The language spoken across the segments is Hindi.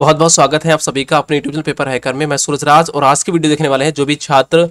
बहुत बहुत स्वागत है आप सभी का अपने यूट्यूब चैनल पेपर हैकर में मैं सूरजराज और आज की वीडियो देखने वाले हैं जो भी छात्र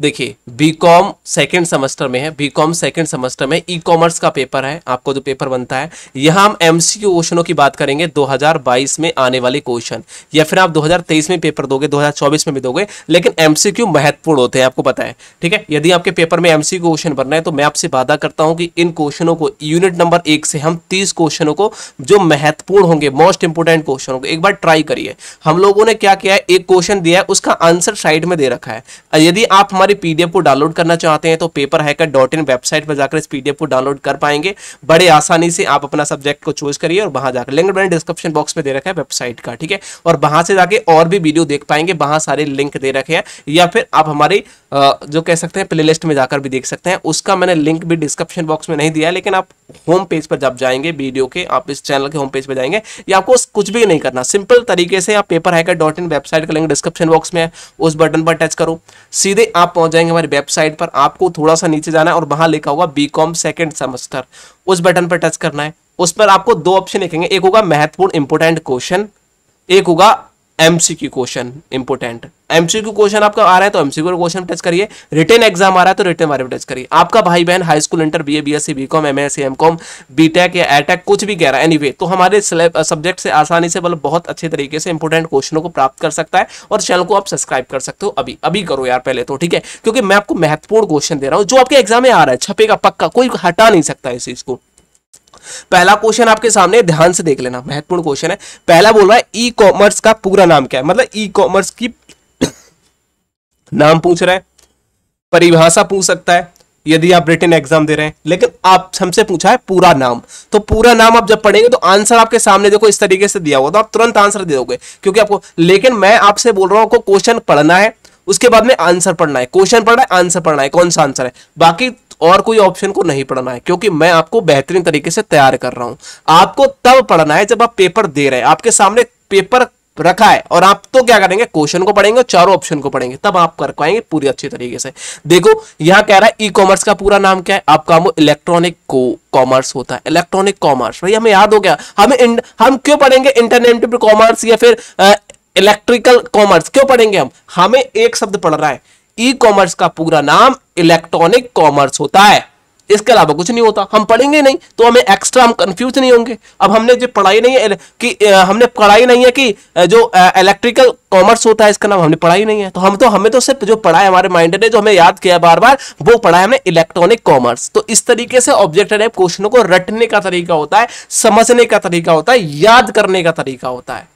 देखिए बी कॉम सेकेंड सेमेस्टर में है बी कॉम सेकेंड सेमेस्टर में ई e कॉमर्स का पेपर है आपको जो पेपर बनता है यहाँ हम एमसीक्यू क्वेश्चनों की बात करेंगे 2022 में आने वाले क्वेश्चन या फिर आप 2023 में पेपर दोगे 2024 में भी दोगे लेकिन एमसीक्यू महत्वपूर्ण होते हैं आपको पता है ठीक है यदि आपके पेपर में एमसीक्यू क्वेश्चन बनना है तो मैं आपसे वादा करता हूँ कि इन क्वेश्चनों को यूनिट नंबर एक से हम तीस क्वेश्चनों को जो महत्वपूर्ण होंगे मोस्ट इंपोर्टेंट क्वेश्चनों को एक बार ट्राई करिए हम लोगों ने क्या किया है एक क्वेश्चन दिया है उसका आंसर साइड में दे रखा है यदि आप हमारी पीडीएफ को डाउनलोड करना चाहते हैं तो paper hacker dot in website पर जाकर इस पीडीएफ को डाउनलोड कर पाएंगे बड़े आसानी से आप अपना सब्जेक्ट को चूज करिए और वहां जाकर लिंक मैंने डिस्क्रिप्शन बॉक्स में दे रखा है वेबसाइट का ठीक है और वहां से जाके और भी वीडियो देख पाएंगे वहां सारे लिंक दे रखे हैं या फिर आप हमारी जो कह सकते हैं प्ले में जाकर भी देख सकते हैं उसका मैंने लिंक भी डिस्क्रिप्शन बॉक्स में नहीं दिया लेकिन आप होम पेज पर जब जाएंगे वीडियो के आप इस चैनल के होम पेज पर जाएंगे या आपको कुछ भी नहीं करना सिंपल तरीके से आप paper hacker dot in website का लिंक डिस्क्रिप्शन बॉक्स में है उस बटन पर टच करो सीधे आप पहुंच जाएंगे हमारी वेबसाइट पर आपको थोड़ा सा नीचे जाना है और वहां लिखा होगा बी कॉम सेकेंड सेमेस्टर उस बटन पर टच करना है उस पर आपको दो ऑप्शन लिखेंगे एक होगा महत्वपूर्ण इंपोर्टेंट क्वेश्चन एक होगा MCQ question important MCQ question आपका आ रहा है तो एमसीक्यू क्वेश्चन टच करिए रिटर्न एग्जाम आ रहा है तो रिटर्न बारे में टच करिए आपका भाई बहन high school inter BA BSc BCom MSc MCom BTech या एटेक कुछ भी कह रहा है एनीवे तो हमारे सब्जेक्ट से आसानी से मतलब बहुत अच्छे तरीके से इंपोर्टेंट क्वेश्चनों को प्राप्त कर सकता है और चैनल को आप सब्सक्राइब कर सकते हो अभी अभी करो यार पहले तो ठीक है क्योंकि मैं आपको महत्वपूर्ण क्वेश्चन दे रहा हूँ जो आपके एग्जाम में आ रहा है छपेगा पक्का कोई हटा नहीं सकता इस चीज को पहला क्वेश्चन आपके सामने ध्यान से देख लेना महत्वपूर्ण क्वेश्चन है पहला बोल रहा है ई कॉमर्स का पूरा नाम क्या है मतलब ई कॉमर्स की नाम पूछ रहा है परिभाषा पूछ सकता है यदि आप रिटर्न एग्जाम दे रहे हैं लेकिन आप हमसे पूछा है पूरा नाम तो पूरा नाम आप जब पढ़ेंगे तो आंसर आपके सामने देखो इस तरीके से दिया हुआ तो आप तुरंत आंसर दे दोगे क्योंकि आपको लेकिन मैं आपसे बोल रहा हूं आपको क्वेश्चन पढ़ना है उसके बाद में आंसर पढ़ना है क्वेश्चन पढ़ना है आंसर पढ़ना है कौन सा आंसर है बाकी और कोई ऑप्शन को नहीं पढ़ना है क्योंकि मैं आपको बेहतरीन तरीके से तैयार कर रहा हूं आपको तब पढ़ना है जब आप पेपर दे रहे हैं आपके सामने पेपर रखा है और आप तो क्या करेंगे क्वेश्चन को पढ़ेंगे और चारों ऑप्शन को पढ़ेंगे तब आप कर पाएंगे पूरी अच्छी तरीके से देखो यहाँ कह रहा है ई कॉमर्स का पूरा नाम क्या है आपका वो इलेक्ट्रॉनिक को कॉमर्स होता है इलेक्ट्रॉनिक कॉमर्स भाई हमें याद हो गया हमें हम क्यों पढ़ेंगे इंटरनेट कॉमर्स या फिर इलेक्ट्रिकल कॉमर्स क्यों पढ़ेंगे हम हमें एक शब्द पढ़ रहा है ई कॉमर्स का पूरा नाम इलेक्ट्रॉनिक कॉमर्स होता है इसके अलावा कुछ नहीं होता हम पढ़ेंगे नहीं तो हमें एक्स्ट्रा हम कंफ्यूज नहीं होंगे अब हमने जो पढ़ाई नहीं है कि हमने पढ़ाई नहीं है कि जो इलेक्ट्रिकल कॉमर्स होता है इसका नाम हमने पढ़ाई नहीं है तो हम तो हमें तो सिर्फ जो पढ़ा है हमारे माइंड ने जो हमें याद किया बार बार वो पढ़ा है हमने इलेक्ट्रॉनिक कॉमर्स तो इस तरीके से ऑब्जेक्ट क्वेश्चनों को रटने का तरीका होता है समझने का तरीका होता है याद करने का तरीका होता है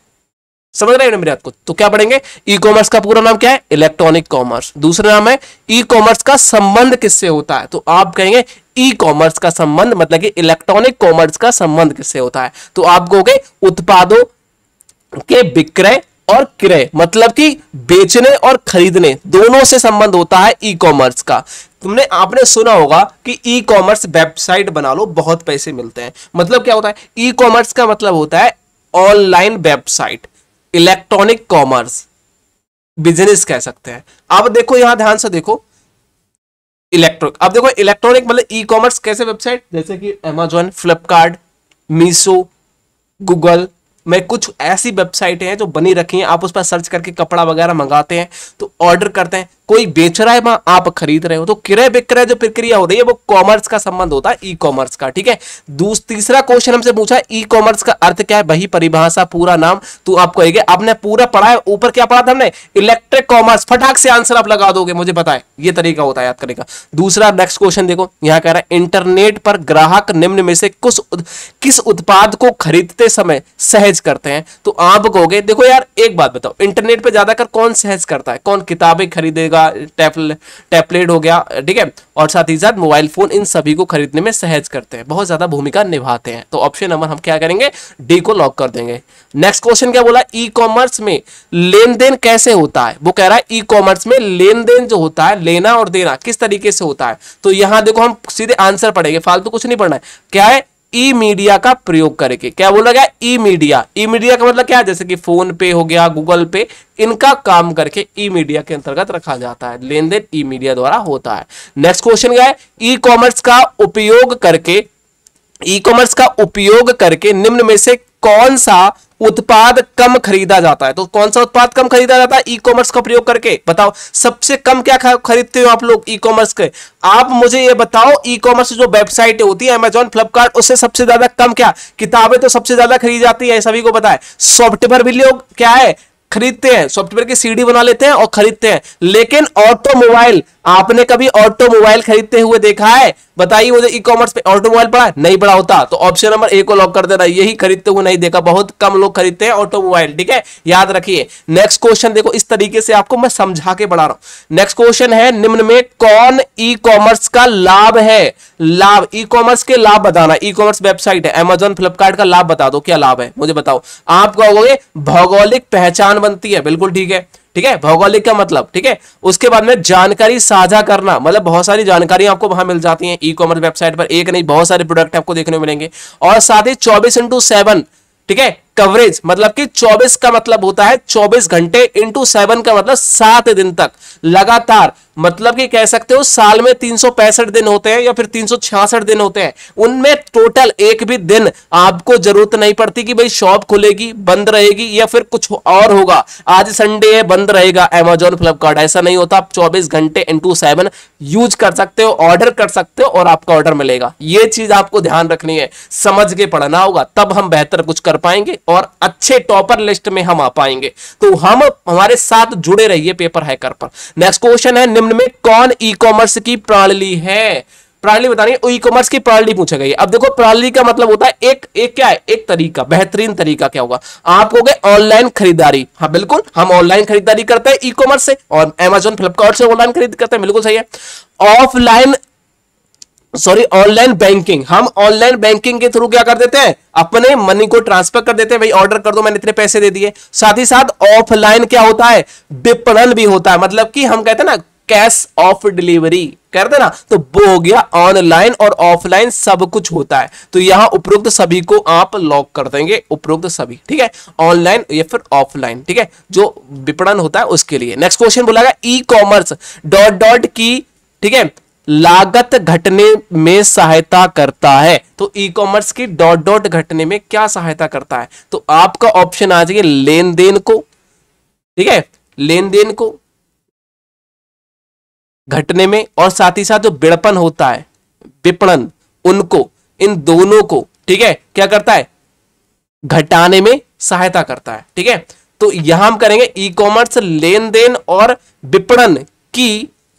समझ रहे हैं मेरे आपको तो क्या पढ़ेंगे ई कॉमर्स का पूरा नाम क्या है इलेक्ट्रॉनिक कॉमर्स दूसरा नाम है ई कॉमर्स का संबंध किससे होता है तो आप कहेंगे ई कॉमर्स का संबंध मतलब कि इलेक्ट्रॉनिक कॉमर्स का संबंध किससे होता है तो आप कहोगे उत्पादों के विक्रय और क्रय मतलब कि बेचने और खरीदने दोनों से संबंध होता है ई कॉमर्स का तुमने आपने सुना होगा कि ई कॉमर्स वेबसाइट बना लो बहुत पैसे मिलते हैं मतलब क्या होता है ई कॉमर्स का मतलब होता है online website electronic commerce business कह सकते हैं अब देखो यहां ध्यान से देखो इलेक्ट्रॉनिक अब देखो इलेक्ट्रॉनिक मतलब ई कॉमर्स कैसे वेबसाइट जैसे कि अमेजोन फ्लिपकार्ट मीशो गूगल में कुछ ऐसी वेबसाइटें हैं जो बनी रखी हैं आप उस पर सर्च करके कपड़ा वगैरह मंगाते हैं तो ऑर्डर करते हैं कोई बेच रहा है वहां आप खरीद रहे हो तो क्रय विक्रय जो प्रक्रिया हो रही है वो कॉमर्स का संबंध होता है ई कॉमर्स का ठीक है तीसरा क्वेश्चन हमसे पूछा ई कॉमर्स का अर्थ क्या है वही परिभाषा पूरा नाम तो आप कहेंगे आपने पूरा पढ़ा है ऊपर क्या पढ़ा था हमने इलेक्ट्रिक कॉमर्स फटाक से आंसर आप लगा दोगे मुझे बताए ये तरीका होता है याद करने का दूसरा नेक्स्ट क्वेश्चन देखो यहां कह रहा है इंटरनेट पर ग्राहक निम्न में से कुछ किस उत्पाद को खरीदते समय सहज करते हैं तो आप कहोगे देखो यार एक बात बताओ इंटरनेट पर ज्यादा कर कौन सहज करता है कौन किताबें खरीदेगा होगा टैबलेट हो गया ठीक है और साथ ही साथ मोबाइल फोन इन सभी को खरीदने में सहज करते हैं बहुत ज्यादा भूमिका निभाते हैं तो ऑप्शन नंबर हम क्या करेंगे डी को लॉक कर देंगे नेक्स्ट क्वेश्चन क्या बोला ई कॉमर्स में लेन देन कैसे होता है वो कह रहा है ई कॉमर्स में लेन देन जो होता है लेना और देना किस तरीके से होता है तो यहां देखो हम सीधे आंसर पढ़ेंगे फालतू तो कुछ नहीं पढ़ना है क्या है ई मीडिया का प्रयोग करके क्या बोला गया ई मीडिया ई मीडिया का मतलब क्या है जैसे कि फोन पे हो गया गूगल पे इनका काम करके ई मीडिया के अंतर्गत रखा जाता है लेन देन ई मीडिया द्वारा होता है नेक्स्ट क्वेश्चन क्या है ई कॉमर्स का उपयोग करके ई कॉमर्स का उपयोग करके निम्न में से कौन सा उत्पाद कम खरीदा जाता है तो कौन सा उत्पाद कम खरीदा जाता है ई कॉमर्स का प्रयोग करके बताओ सबसे कम क्या खरीदते हो आप लोग ई कॉमर्स के आप मुझे ये बताओ ई कॉमर्स जो वेबसाइट होती है अमेजोन फ्लिपकार्ट उससे सबसे ज्यादा कम क्या किताबें तो सबसे ज्यादा खरीदी जाती है सभी को बताए सॉफ्टवेयर भी लोग क्या है खरीदते हैं सॉफ्टवेयर की सीडी बना लेते हैं और खरीदते हैं लेकिन ऑटोमोबाइल आपने कभी ऑटोमोबाइल खरीदते हुए देखा है बताइए मुझे ई कॉमर्स पे ऑटोमोबाइल पढ़ा नहीं पड़ा होता तो ऑप्शन नंबर ए को लॉक कर देना यही खरीदते हुए नहीं देखा बहुत कम लोग खरीदते हैं ऑटोमोबाइल ठीक है याद रखिए नेक्स्ट क्वेश्चन देखो इस तरीके से आपको मैं समझा के बढ़ा रहा हूं नेक्स्ट क्वेश्चन है निम्न में कौन ई कॉमर्स का लाभ है लाभ ई कॉमर्स के लाभ बताना ई कॉमर्स वेबसाइट है एमेजोन फ्लिपकार्ट का लाभ बता दो क्या लाभ है मुझे बताओ आप कहोगे भौगोलिक पहचान बनती है बिल्कुल ठीक है ठीक है भौगोलिक का मतलब ठीक है उसके बाद में जानकारी साझा करना मतलब बहुत सारी जानकारी आपको वहां मिल जाती है ई कॉमर्स वेबसाइट पर एक नहीं बहुत सारे प्रोडक्ट आपको देखने को मिलेंगे और साथ ही चौबीस इंटू सेवन ठीक है कवरेज मतलब कि 24 का मतलब होता है 24 घंटे इंटू सेवन का मतलब सात दिन तक लगातार मतलब कि कह सकते हो साल में तीन दिन होते हैं या फिर तीन दिन होते हैं उनमें टोटल एक भी दिन आपको जरूरत नहीं पड़ती कि भाई शॉप खुलेगी बंद रहेगी या फिर कुछ और होगा आज संडे है बंद रहेगा एमेजोन फ्लिपकार्ट ऐसा नहीं होता आप चौबीस घंटे इंटू सेवन यूज कर सकते हो ऑर्डर कर सकते हो और आपका ऑर्डर मिलेगा ये चीज आपको ध्यान रखनी है समझ के पढ़ना होगा तब हम बेहतर कुछ कर पाएंगे और अच्छे टॉपर लिस्ट में हम आ पाएंगे तो हम हमारे साथ जुड़े रहिए पेपर हैकर पर नेक्स्ट क्वेश्चन है निम्न निम्न में कौन ई कॉमर्स की प्रणाली है प्रणाली बता रही है ई कॉमर्स की प्रणाली पूछा गई अब देखो प्रणाली का मतलब होता है एक एक क्या है एक तरीका बेहतरीन तरीका क्या होगा आप हो गए ऑनलाइन खरीदारी हाँ बिल्कुल हम ऑनलाइन खरीदारी करते हैं ई कॉमर्स से और एमेजोन फ्लिपकार्ट से ऑनलाइन खरीद करते हैं बिल्कुल सही है ऑफलाइन सॉरी ऑनलाइन बैंकिंग हम ऑनलाइन बैंकिंग के थ्रू क्या कर देते हैं अपने मनी को ट्रांसफर कर देते हैं भाई ऑर्डर कर दो मैंने इतने पैसे दे दिए साथ ही साथ ऑफलाइन क्या होता है विपणन भी होता है मतलब कि हम कहते हैं ना कैश ऑफ डिलीवरी कर देना तो वो हो गया ऑनलाइन और ऑफलाइन सब कुछ होता है तो यहां उपरोक्त सभी को आप लॉक कर देंगे उपरोक्त सभी ठीक है ऑनलाइन या फिर ऑफलाइन ठीक है जो विपणन होता है उसके लिए नेक्स्ट क्वेश्चन बोला गया ई कॉमर्स डॉट डॉट की ठीक है लागत घटने में सहायता करता है तो ई कॉमर्स की डॉट डॉट घटने में क्या सहायता करता है तो आपका ऑप्शन आ जाएगा लेन देन को ठीक है लेन देन को घटने में और साथ ही साथ जो विपणन होता है विपणन उनको इन दोनों को ठीक है क्या करता है घटाने में सहायता करता है ठीक है तो यहां हम करेंगे ई कॉमर्स लेन देन और विपणन की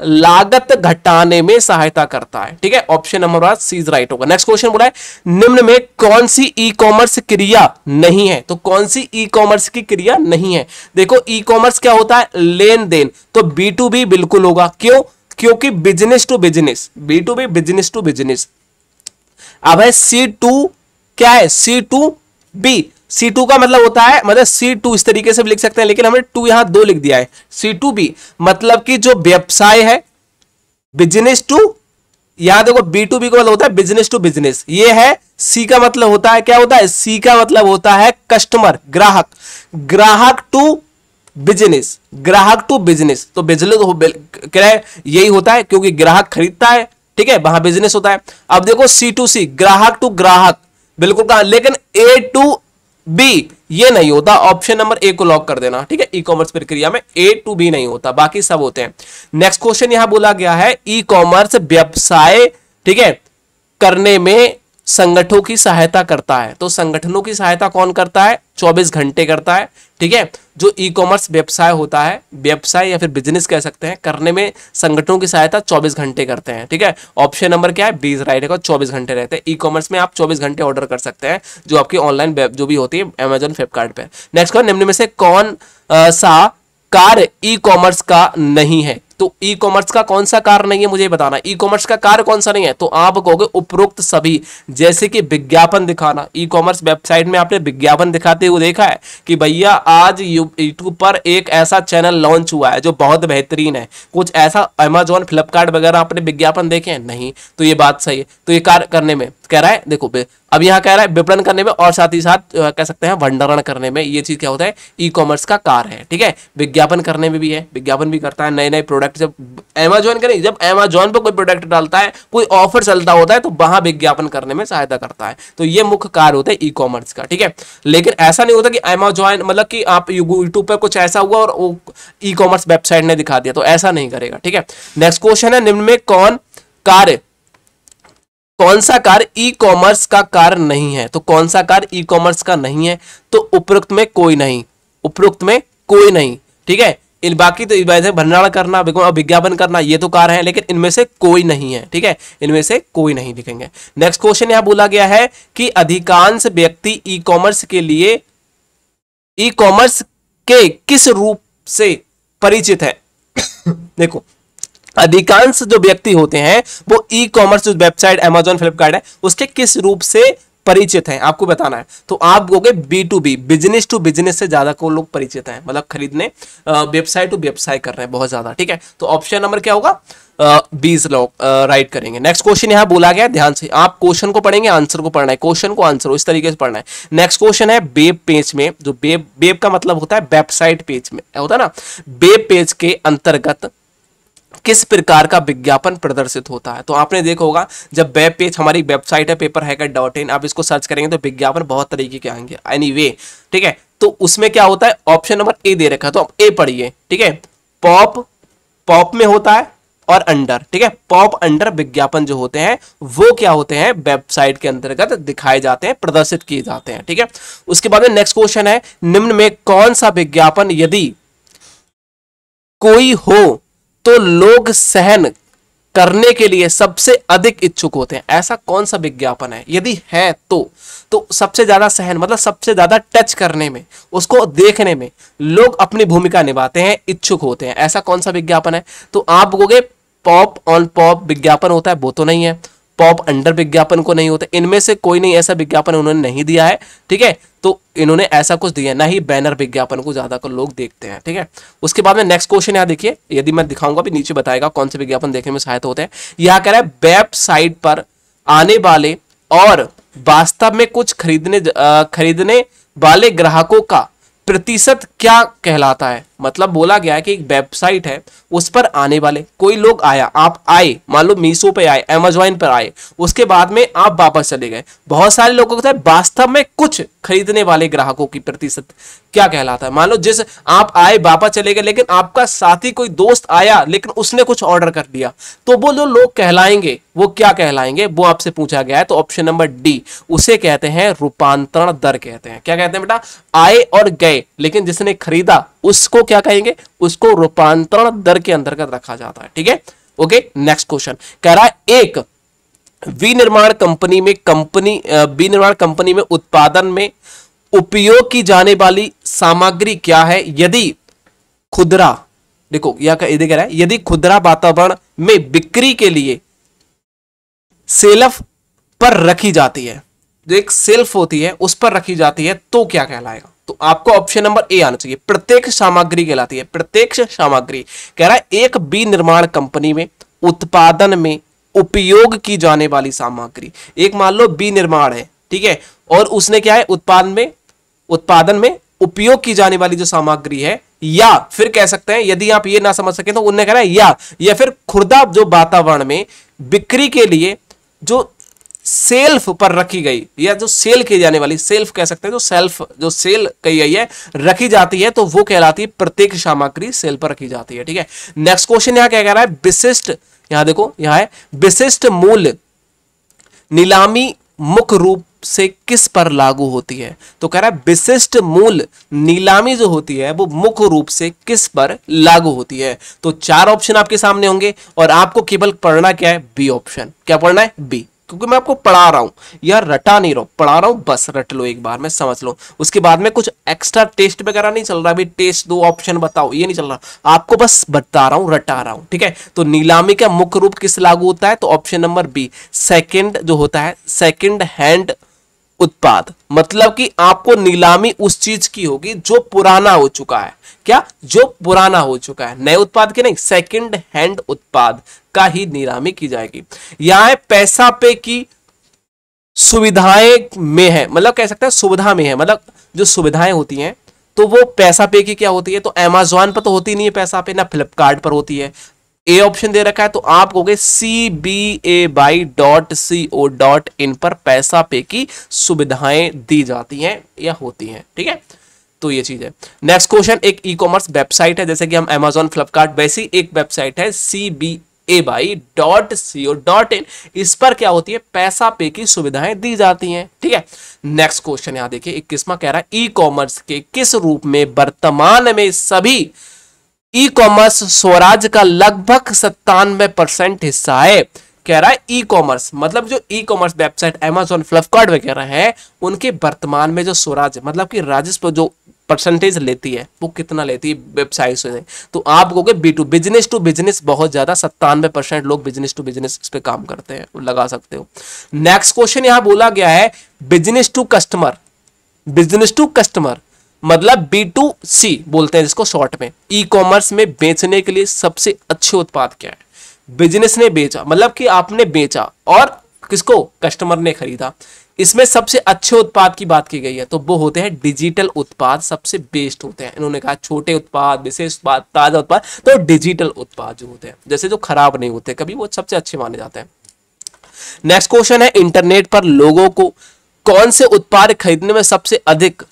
लागत घटाने में सहायता करता है ठीक है ऑप्शन नंबर वन सीज राइट होगा नेक्स्ट क्वेश्चन बोला है निम्न में कौन सी ई कॉमर्स क्रिया नहीं है तो कौन सी ई कॉमर्स की क्रिया नहीं है देखो ई कॉमर्स क्या होता है लेन देन तो बी टू बी बिल्कुल होगा क्यों क्योंकि business to business B to B business to business अब है सी टू क्या है C to B C to का मतलब होता है मतलब सी टू इस तरीके से भी लिख सकते हैं लेकिन हमने टू यहां दो लिख दिया है सी टू बी मतलब कि जो व्यवसाय है बिजनेस टू यहां देखो बी टू बी का मतलब होता है बिजनेस टू बिजनेस ये है सी का मतलब होता है क्या होता है सी का मतलब होता है कस्टमर ग्राहक ग्राहक टू बिजनेस ग्राहक टू बिजनेस तो बिजनेस तो क्या यही होता है क्योंकि ग्राहक खरीदता है ठीक है वहां बिजनेस होता है अब देखो सी टू सी ग्राहक टू ग्राहक बिल्कुल कहा लेकिन ए टू बी ये नहीं होता ऑप्शन नंबर ए को लॉक कर देना ठीक है ई कॉमर्स प्रक्रिया में ए टू बी नहीं होता बाकी सब होते हैं नेक्स्ट क्वेश्चन यहां बोला गया है ई कॉमर्स व्यवसाय ठीक है करने में संगठनों की सहायता करता है तो संगठनों की सहायता कौन करता है 24 घंटे करता है ठीक है जो ई कॉमर्स व्यवसाय होता है व्यवसाय या फिर बिजनेस कह सकते हैं करने में संगठनों की सहायता 24 घंटे करते हैं ठीक है ऑप्शन नंबर क्या है बीस राइट है चौबीस घंटे रहते हैं ई कॉमर्स में आप 24 घंटे ऑर्डर कर सकते हैं जो आपकी ऑनलाइन जो भी होती है अमेजोन फ्लिपकार्ट नेक्स्ट क्वेश्चन निम्न में से कौन आ, सा कार्य ई कॉमर्स का नहीं है तो ई कॉमर्स का कौन सा कार्य नहीं है मुझे बताना ई कॉमर्स का कार कौन सा नहीं है तो आप कहोगे उपरोक्त सभी जैसे कि विज्ञापन दिखाना ई कॉमर्स वेबसाइट में आपने विज्ञापन दिखाते हुए देखा है कि भैया आज यूट्यूब पर एक ऐसा चैनल लॉन्च हुआ है जो बहुत बेहतरीन है कुछ ऐसा अमेजोन फ्लिपकार्ट वगैरह आपने विज्ञापन देखे हैं नहीं तो ये बात सही है तो ये कार्य करने में कह रहा है देखो अब यहाँ कह रहा है विपणन करने में और साथ ही साथ कह सकते हैं भंडारण करने में ये चीज़ क्या होता है ई कॉमर्स का कार है ठीक है विज्ञापन करने में भी है विज्ञापन भी करता है नए नए प्रोडक्ट जब अमेजोन का नहीं जब अमेजोन पर कोई प्रोडक्ट डालता है कोई ऑफर चलता होता है तो वहां विज्ञापन करने में सहायता करता है तो ये मुख्य कार्य होता है ई कॉमर्स का ठीक है लेकिन ऐसा नहीं होता कि एमेजॉन मतलब कि आप यूट्यूब पर कुछ ऐसा हुआ और ई कॉमर्स वेबसाइट ने दिखा दिया तो ऐसा नहीं करेगा ठीक है नेक्स्ट क्वेश्चन है निम्न में कौन कार्य कौन सा कार ई कॉमर्स का कार नहीं है तो कौन सा कार ई कॉमर्स का नहीं है तो उपरोक्त में कोई नहीं उपरोक्त में कोई नहीं ठीक है इन बाकी तो भंडारण करना विज्ञापन करना ये तो कार है लेकिन इनमें से कोई नहीं है ठीक है इनमें से कोई नहीं दिखेंगे नेक्स्ट क्वेश्चन यहां बोला गया है कि अधिकांश व्यक्ति ई कॉमर्स के लिए ई कॉमर्स के किस रूप से परिचित है देखो अधिकांश जो व्यक्ति होते हैं वो ई कॉमर्स जो वेबसाइट अमेजोन फ्लिपकार्ट है उसके किस रूप से परिचित हैं आपको बताना है तो आप बोगे B to B business to business से ज्यादा को लोग परिचित हैं मतलब खरीदने वेबसाइट टू व्यवसाय कर रहे हैं बहुत ज्यादा ठीक है तो ऑप्शन नंबर क्या होगा बीस लोग राइट करेंगे नेक्स्ट क्वेश्चन यहां बोला गया ध्यान से आप क्वेश्चन को पढ़ेंगे आंसर को पढ़ना है क्वेश्चन को आंसर इस तरीके से पढ़ना है नेक्स्ट क्वेश्चन है बेब पेज में जो बेब बेब का मतलब होता है वेबसाइट पेज में होता है ना बेब पेज के अंतर्गत किस प्रकार का विज्ञापन प्रदर्शित होता है तो आपने देखा होगा जब वेब पेज हमारी वेबसाइट है पेपर है डॉट इन आप इसको सर्च करेंगे तो विज्ञापन बहुत तरीके के आएंगे एनी ठीक है तो उसमें क्या होता है ऑप्शन नंबर ए दे रखा है तो आप ए पढ़िए ठीक है पॉप पॉप में होता है और अंडर ठीक है पॉप अंडर विज्ञापन जो होते हैं वो क्या होते हैं वेबसाइट के अंतर्गत दिखाए जाते हैं प्रदर्शित किए जाते हैं ठीक है उसके बाद में नेक्स्ट क्वेश्चन है निम्न में कौन सा विज्ञापन यदि कोई हो तो लोग सहन करने के लिए सबसे अधिक इच्छुक होते हैं ऐसा कौन सा विज्ञापन है यदि है तो तो सबसे ज्यादा सहन मतलब सबसे ज्यादा टच करने में उसको देखने में लोग अपनी भूमिका निभाते हैं इच्छुक होते हैं ऐसा कौन सा विज्ञापन है तो आप बोगे पॉप ऑन पॉप विज्ञापन होता है वो तो नहीं है पॉप अंडर विज्ञापन को नहीं होते इनमें से कोई नहीं ऐसा विज्ञापन उन्होंने नहीं दिया है ठीक है तो इन्होंने ऐसा कुछ दिया ना ही बैनर विज्ञापन को ज्यादा लोग देखते हैं ठीक है उसके बाद में नेक्स्ट क्वेश्चन यहाँ देखिए यदि मैं दिखाऊंगा भी नीचे बताएगा कौन से विज्ञापन देखने में सहायता होते हैं यह कह रहा है वेबसाइट पर आने वाले और वास्तव में कुछ खरीदने खरीदने वाले ग्राहकों का प्रतिशत क्या कहलाता है मतलब बोला गया है कि एक वेबसाइट है उस पर आने वाले कोई लोग आया आप आए मान लो मीशो पे आए अमेजोन पर आए उसके बाद में आप वापस चले गए बहुत सारे लोगों को तो वास्तव में कुछ खरीदने वाले ग्राहकों की प्रतिशत क्या कहलाता है मान लो जिस आप आए वापस चले गए लेकिन आपका साथी कोई दोस्त आया लेकिन उसने कुछ ऑर्डर कर दिया तो वो जो लोग कहलाएंगे वो क्या कहलाएंगे वो आपसे पूछा गया है तो ऑप्शन नंबर डी उसे कहते हैं रूपांतरण दर कहते हैं क्या कहते हैं बेटा आए और गए लेकिन जिसने आपने खरीदा उसको क्या कहेंगे उसको रूपांतरण दर के अंतर्गत रखा जाता है ठीक है ओके नेक्स्ट क्वेश्चन कह रहा है एक विनिर्माण कंपनी में कंपनी विनिर्माण कंपनी में उत्पादन में उपयोग की जाने वाली सामग्री क्या है यदि खुदरा देखो यह कह रहा है यदि खुदरा वातावरण में बिक्री के लिए सेल्फ पर रखी जाती है जो एक सेल्फ होती है उस पर रखी जाती है तो क्या कहलाएगा तो आपको ऑप्शन नंबर ए आना चाहिए प्रत्येक सामग्री कहलाती है प्रत्येक सामग्री कह रहा है एक बी निर्माण कंपनी में उत्पादन में उपयोग की जाने वाली सामग्री एक मान लो बी निर्माण है ठीक है और उसने क्या है उत्पादन में उत्पादन में उपयोग की जाने वाली जो सामग्री है या फिर कह सकते हैं यदि आप ये ना समझ सके तो उन्हें कह रहा है या या फिर खुर्दा जो वातावरण में बिक्री के लिए जो सेल्फ पर रखी गई या जो सेल की जाने वाली सेल्फ कह सकते हैं जो सेल्फ जो सेल कही गई है रखी जाती है तो वो कहलाती है प्रत्येक सामग्री सेल पर रखी जाती है ठीक है नेक्स्ट क्वेश्चन यहां क्या कह रहा है विशिष्ट यहां देखो यहां है विशिष्ट मूल्य नीलामी मुख्य रूप से किस पर लागू होती है तो कह रहा है विशिष्ट मूल नीलामी जो होती है वो मुख्य रूप से किस पर लागू होती है तो चार ऑप्शन आपके सामने होंगे और आपको केवल पढ़ना क्या है बी ऑप्शन क्या पढ़ना है बी क्योंकि मैं आपको पढ़ा रहा हूं यार रटा नहीं रहा पढ़ा रहा हूं बस रट लो एक बार मैं समझ लो उसके बाद में कुछ एक्स्ट्रा टेस्ट वगैरह नहीं चल रहा अभी टेस्ट दो ऑप्शन बताओ ये नहीं चल रहा आपको बस बता रहा हूं रटा रहा हूं ठीक है तो नीलामी का मुख्य रूप किस लागू होता है तो ऑप्शन नंबर बी सेकेंड जो होता है सेकेंड हैंड उत्पाद मतलब कि आपको नीलामी उस चीज की होगी जो पुराना हो चुका है क्या जो पुराना हो चुका है नए उत्पाद के नहीं सेकंड हैंड उत्पाद का ही नीलामी की जाएगी यहां है पैसा पे की सुविधाएं में है मतलब कह सकते हैं सुविधा में है मतलब जो सुविधाएं होती हैं तो वो पैसा पे की क्या होती है तो एमेजॉन पर तो होती नहीं है पैसा पे ना फ्लिपकार्ट पर होती है ए ऑप्शन दे रखा है तो आप कहोगे C B A by dot C O dot in पर पैसा पे की सुविधाएं दी जाती हैं या होती हैं ठीक है तो ये चीज है नेक्स्ट क्वेश्चन एक ई कॉमर्स वेबसाइट है जैसे कि हम अमेजोन फ्लिपकार्ट वैसी एक वेबसाइट है C B A by dot C O dot in इस पर क्या होती है पैसा पे की सुविधाएं दी जाती हैं ठीक है नेक्स्ट क्वेश्चन यहां देखिए इक्कीसवा कह रहा है ई कॉमर्स के किस रूप में वर्तमान में सभी ई कॉमर्स स्वराज का लगभग सत्तानवे परसेंट हिस्सा है कह रहा है ई कॉमर्स मतलब जो e commerce website Amazon Flipkart वगैरह है उनके वर्तमान में जो स्वराज मतलब कि राजस्व जो परसेंटेज लेती है वो कितना लेती है वेबसाइट से तो आप कहोगे B to business to business बहुत ज्यादा सत्तानवे परसेंट लोग बिजनेस टू बिजनेस इस पर काम करते हैं लगा सकते हो नेक्स्ट क्वेश्चन यहां बोला गया है business to customer business to customer मतलब बी टू सी बोलते हैं जिसको शॉर्ट में ई कॉमर्स में बेचने के लिए सबसे अच्छे उत्पाद क्या है बिजनेस ने बेचा मतलब कि आपने बेचा और किसको कस्टमर ने खरीदा इसमें सबसे अच्छे उत्पाद की बात की गई है तो वो होते हैं डिजिटल उत्पाद सबसे बेस्ट होते हैं इन्होंने कहा छोटे उत्पाद विशेष उत्पाद ताजा उत्पाद तो डिजिटल उत्पाद जो होते हैं जैसे जो खराब नहीं होते कभी वो सबसे अच्छे माने जाते हैं नेक्स्ट क्वेश्चन है इंटरनेट पर लोगों को कौन से उत्पाद खरीदने में सबसे अधिक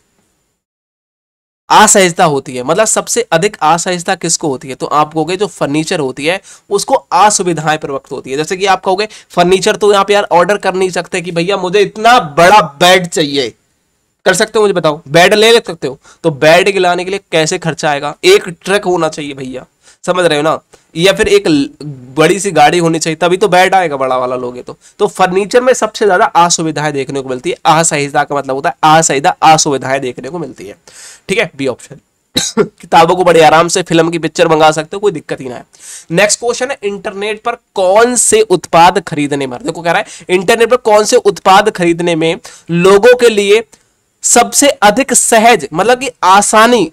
असहजता होती है मतलब सबसे अधिक असहजता किसको होती है तो आप कहोगे जो फर्नीचर होती है उसको असुविधाएं प्रवक्त होती है जैसे कि आप कहोगे फर्नीचर तो यहाँ पे यार ऑर्डर कर नहीं सकते कि भैया मुझे इतना बड़ा बेड चाहिए कर सकते हो मुझे बताओ बेड ले ले सकते हो तो बेड गिलाने के लिए कैसे खर्चा आएगा एक ट्रक होना चाहिए भैया समझ रहे हो ना या फिर एक बड़ी सी गाड़ी होनी चाहिए तभी तो बेड आएगा बड़ा वाला लोगे तो तो फर्नीचर में सबसे ज्यादा असुविधाएं देखने को मिलती है असहिष्ठा का मतलब होता है असहिदा असुविधाएं देखने को मिलती है ठीक है बी ऑप्शन किताबों को बड़े आराम से फिल्म की पिक्चर मंगा सकते हो कोई दिक्कत ही ना है नेक्स्ट क्वेश्चन है इंटरनेट पर कौन से उत्पाद खरीदने में देखो कह रहा है इंटरनेट पर कौन से उत्पाद खरीदने में लोगों के लिए सबसे अधिक सहज मतलब कि आसानी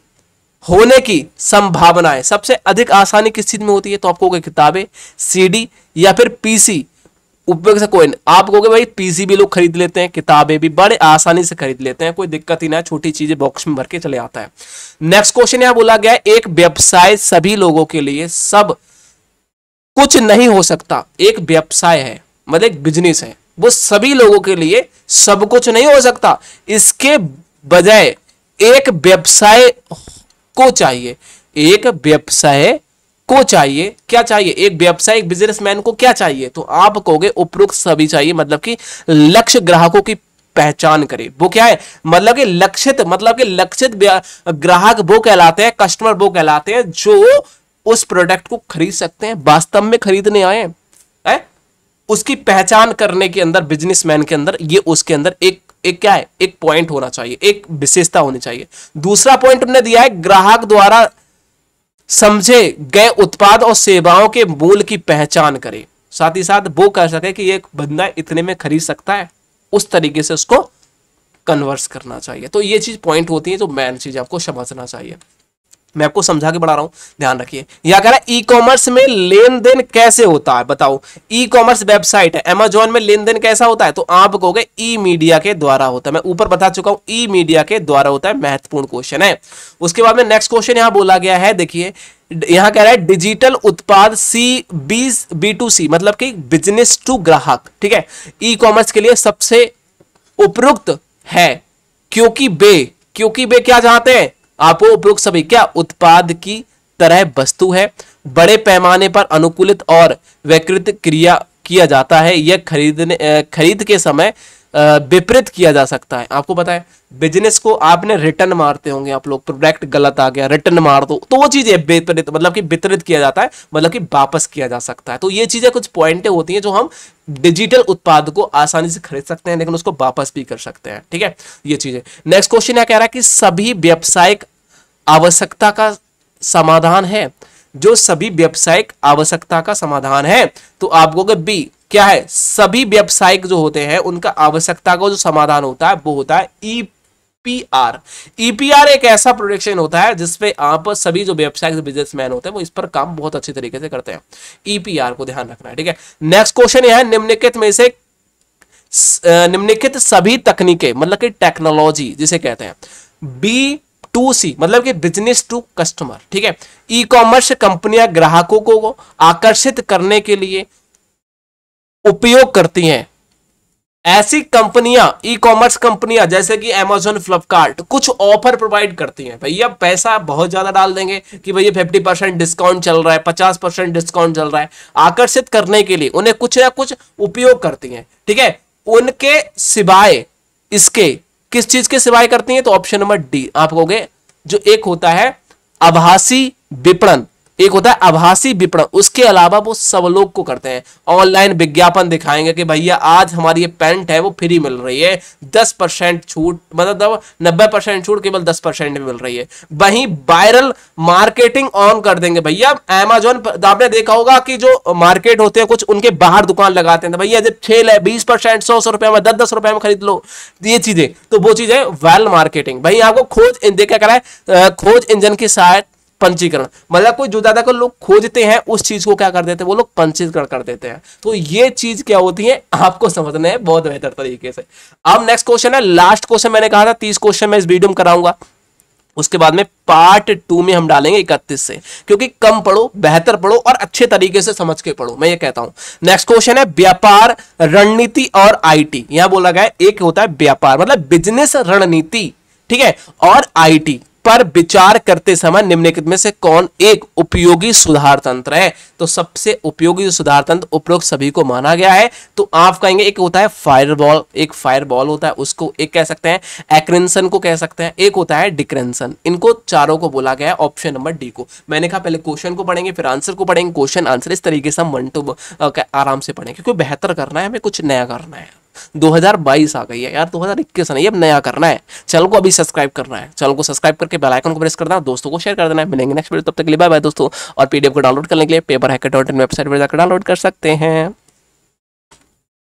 होने की संभावना है सबसे अधिक आसानी किस चीज में होती है तो आपको किताबें सीडी या फिर पीसी उपयोग से कोई नहीं आप कहोगे भाई पीसी भी लोग खरीद लेते हैं किताबें भी बड़े आसानी से खरीद लेते हैं कोई दिक्कत ही ना छोटी चीजें बॉक्स में भर के चले आता है नेक्स्ट क्वेश्चन यहां बोला गया एक व्यवसाय सभी लोगों के लिए सब कुछ नहीं हो सकता एक व्यवसाय है मतलब एक बिजनेस है वो सभी लोगों के लिए सब कुछ नहीं हो सकता इसके बजाय एक व्यवसाय को चाहिए एक व्यवसाय को चाहिए क्या चाहिए एक व्यवसायिक बिजनेसमैन को क्या चाहिए तो आप कहोगे उपरोक्त सभी चाहिए मतलब कि लक्ष्य ग्राहकों की पहचान करे वो क्या है मतलब कि लक्षित मतलब कि लक्षित ग्राहक वो कहलाते हैं कस्टमर वो कहलाते हैं जो उस प्रोडक्ट को खरीद सकते हैं वास्तव में खरीदने आए हैं उसकी पहचान करने के अंदर बिजनेसमैन के अंदर ये उसके अंदर एक एक क्या है एक पॉइंट होना चाहिए एक विशेषता होनी चाहिए दूसरा पॉइंट हमने दिया है ग्राहक द्वारा समझे गए उत्पाद और सेवाओं के मूल की पहचान करे साथ ही साथ वो कह सके कि एक बंदा इतने में खरीद सकता है उस तरीके से उसको कन्वर्स करना चाहिए तो ये चीज पॉइंट होती है जो मेन चीज आपको समझना चाहिए मैं आपको समझा के बढ़ा रहा हूं ध्यान रखिए या कह रहा है ई कॉमर्स में लेन देन कैसे होता है बताओ ई कॉमर्स वेबसाइट है एमेजॉन में लेन देन कैसा होता है तो आप कहोगे ई मीडिया के द्वारा होता है मैं ऊपर बता चुका हूं ई मीडिया के द्वारा होता है महत्वपूर्ण क्वेश्चन है उसके बाद में नेक्स्ट क्वेश्चन यहां बोला गया है देखिए यहाँ कह रहा है डिजिटल उत्पाद C B B to C मतलब कि बिजनेस टू ग्राहक ठीक है ई कॉमर्स के लिए सबसे उपयुक्त है क्योंकि बे क्योंकि वे क्या चाहते हैं आपो उपयोग सभी क्या उत्पाद की तरह वस्तु है बड़े पैमाने पर अनुकूलित और वैकृत क्रिया किया जाता है यह खरीदने खरीद के समय विपरीत किया जा सकता है आपको बताएं बिजनेस को आपने रिटर्न मारते होंगे आप लोग प्रोडक्ट गलत आ गया रिटर्न मार दो तो वो चीज़ें विपरीत मतलब कि वितरित किया जाता है मतलब कि वापस किया जा सकता है तो ये चीज़ें कुछ पॉइंटें होती हैं जो हम डिजिटल उत्पाद को आसानी से खरीद सकते हैं लेकिन उसको वापस भी कर सकते हैं ठीक है ये चीज़ें नेक्स्ट क्वेश्चन यह कह रहा है कि सभी व्यावसायिक आवश्यकता का समाधान है जो सभी व्यावसायिक आवश्यकता का समाधान है तो आप कहोगे बी क्या है सभी व्यावसायिक जो होते हैं उनका आवश्यकता का जो समाधान होता है वो होता है ई पी आर एक ऐसा प्रोडक्शन होता है जिसपे आप सभी जो व्यवसायिक बिजनेसमैन होते हैं वो इस पर काम बहुत अच्छे तरीके से करते हैं ईपीआर e को ध्यान रखना है ठीक है नेक्स्ट क्वेश्चन यह है निम्नलिखित में से निम्नलिखित सभी तकनीकें मतलब कि टेक्नोलॉजी जिसे कहते हैं बी टू सी मतलब कि बिजनेस टू कस्टमर ठीक है ई कॉमर्स कंपनियां ग्राहकों को आकर्षित करने के लिए उपयोग करती हैं ऐसी कंपनियां ई कॉमर्स कंपनियां जैसे कि अमेजोन फ्लिपकार्ट कुछ ऑफर प्रोवाइड करती हैं भैया पैसा बहुत ज्यादा डाल देंगे कि भैया फिफ्टी परसेंट डिस्काउंट चल रहा है पचास परसेंट डिस्काउंट चल रहा है आकर्षित करने के लिए उन्हें कुछ ना कुछ उपयोग करती हैं ठीक है उनके सिवाय इसके किस चीज के सिवाय करती है तो ऑप्शन नंबर डी आप कहोगे जो एक होता है आभासी विपणन एक होता है आभासी विपणन उसके अलावा वो लोग को करते हैं ऑनलाइन विज्ञापन दिखाएंगे कि भैया आज हमारी ये पेंट है वो फ्री मिल रही है दस परसेंट छूट मतलब नब्बे परसेंट छूट केवल दस परसेंट में मिल रही है वहीं वायरल मार्केटिंग ऑन कर देंगे भैया एमेजोन आपने देखा होगा कि जो मार्केट होते हैं कुछ उनके बाहर दुकान लगाते हैं तो भैया जब छेल है बीस परसेंट सौ सौ रुपए में दस दस रुपए में खरीद लो ये चीजें तो वो चीजें वायरल मार्केटिंग भाई आपको खोज देखा कराए खोज इंजन की सहायता पंचीकरण मतलब कोई जो ज्यादातर लोग खोजते हैं उस चीज को क्या कर देते हैं वो लोग पंचीकरण कर देते हैं तो ये चीज क्या होती है आपको समझना है बहुत बेहतर तरीके से अब नेक्स्ट क्वेश्चन है लास्ट क्वेश्चन मैंने कहा था तीस क्वेश्चन में इस वीडियो में कराऊंगा उसके बाद में पार्ट टू में हम डालेंगे इकतीस से क्योंकि कम पढ़ो बेहतर पढ़ो और अच्छे तरीके से समझ के पढ़ो मैं ये कहता हूं नेक्स्ट क्वेश्चन है व्यापार रणनीति और आईटी यहां बोला गया एक होता है व्यापार मतलब बिजनेस रणनीति ठीक है और आईटी पर विचार करते समय निम्नलिखित में से कौन एक उपयोगी सुधार तंत्र है तो सबसे उपयोगी सुधार तंत्र उपरोक्त सभी को माना गया है तो आप कहेंगे एक होता है फायरबॉल एक फायरबॉल होता है उसको एक कह सकते हैं एक्रेंसन को कह सकते हैं एक होता है डिक्रेंसन इनको चारों को बोला गया है ऑप्शन नंबर डी को मैंने कहा पहले क्वेश्चन को पढ़ेंगे फिर आंसर को पढ़ेंगे क्वेश्चन आंसर इस तरीके से हम वन टू आराम से पढ़ेंगे क्योंकि बेहतर करना है हमें कुछ नया करना है 2022 आ गई है यार 2021 नहीं अब नया करना है चैनल को अभी सब्सक्राइब करना है चैनल को सब्सक्राइब करके बेल आइकन को प्रेस करना है दोस्तों को शेयर कर देना है मिलेंगे नेक्स्ट वीडियो तब तक के लिए बाय बाय दोस्तों और पीडीएफ को डाउनलोड करने के लिए paper hacker dot in website पर जाकर डाउनलोड कर सकते हैं